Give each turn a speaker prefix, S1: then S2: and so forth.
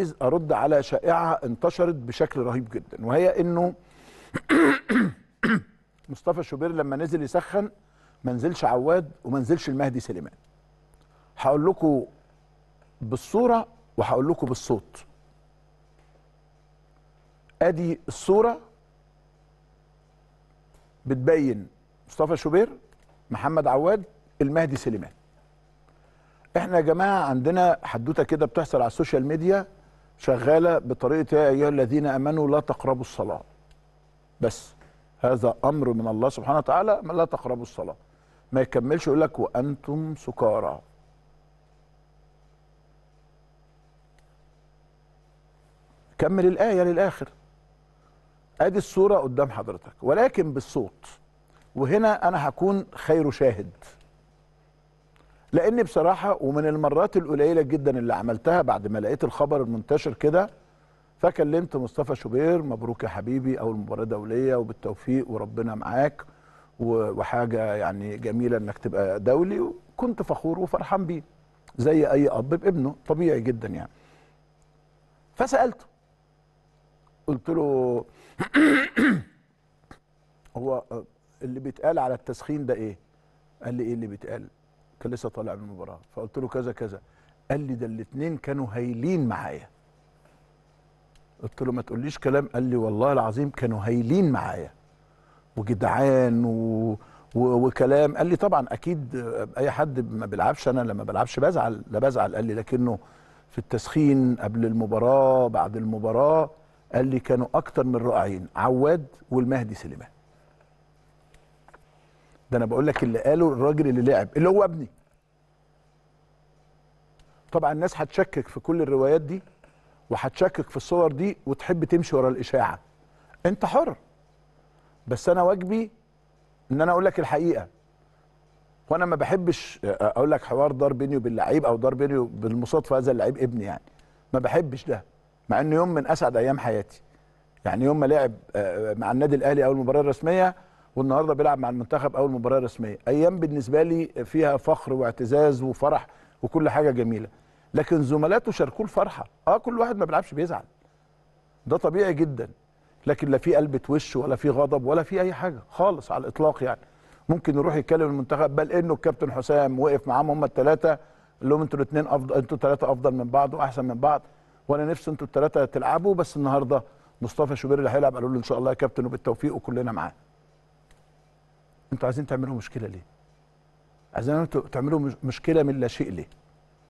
S1: عايز ارد على شائعه انتشرت بشكل رهيب جدا وهي انه مصطفى شوبير لما نزل يسخن ما نزلش عواد وما نزلش المهدي سليمان هقول لكم بالصوره وهقول لكم بالصوت ادي الصوره بتبين مصطفى شوبير محمد عواد المهدي سليمان احنا يا جماعه عندنا حدوته كده بتحصل على السوشيال ميديا شغاله بطريقه يا ايها الذين امنوا لا تقربوا الصلاه بس هذا امر من الله سبحانه وتعالى لا تقربوا الصلاه ما يكملش يقول لك وانتم سكارى كمل الايه للاخر ادي الصوره قدام حضرتك ولكن بالصوت وهنا انا هكون خير شاهد لان بصراحه ومن المرات القليله جدا اللي عملتها بعد ما لقيت الخبر المنتشر كده فكلمت مصطفى شوبير مبروك يا حبيبي اول مباراه دوليه وبالتوفيق وربنا معاك وحاجه يعني جميله انك تبقى دولي وكنت فخور وفرحان بيه زي اي اب بابنه طبيعي جدا يعني فسالته قلت له هو اللي بيتقال على التسخين ده ايه قال لي ايه اللي بيتقال كان لسه طالع من المباراه فقلت له كذا كذا قال لي ده الاثنين كانوا هايلين معايا قلت له ما تقوليش كلام قال لي والله العظيم كانوا هايلين معايا وجدعان و... و... وكلام قال لي طبعا اكيد اي حد ما بيلعبش انا لما بلعبش بزعل لا بزعل قال لي لكنه في التسخين قبل المباراه بعد المباراه قال لي كانوا اكتر من رائعين عواد والمهدي سليمان ده انا بقول لك اللي قاله الراجل اللي لعب اللي هو ابني طبعا الناس هتشكك في كل الروايات دي وهتشكك في الصور دي وتحب تمشي ورا الاشاعه انت حر بس انا واجبي ان انا اقول لك الحقيقه وانا ما بحبش اقول لك حوار دار بيني وبين اللعيب او دار بيني بالمصادفه هذا اللعيب ابني يعني ما بحبش ده مع انه يوم من اسعد ايام حياتي يعني يوم ما لعب آه، مع النادي الاهلي اول مباراه رسميه والنهارده بيلعب مع المنتخب اول مباراه رسميه ايام بالنسبه لي فيها فخر واعتزاز وفرح وكل حاجه جميله لكن زملاته شاركوه الفرحه اه كل واحد ما بيلعبش بيزعل ده طبيعي جدا لكن لا في قلبة وش ولا في غضب ولا في اي حاجه خالص على الاطلاق يعني ممكن يروح يتكلم المنتخب بل انه الكابتن حسام وقف معاهم هم الثلاثه قال لهم انتوا الاثنين افضل انتوا الثلاثه افضل من بعض واحسن من بعض وانا نفسي انتوا الثلاثه تلعبوا بس النهارده مصطفى شوبير اللي هيلعب قالوا له ان شاء الله يا كابتن وبالتوفيق وكلنا معاه انتوا عايزين تعملوا مشكله ليه؟ عايزين تعملوا مشكله من لا شيء ليه؟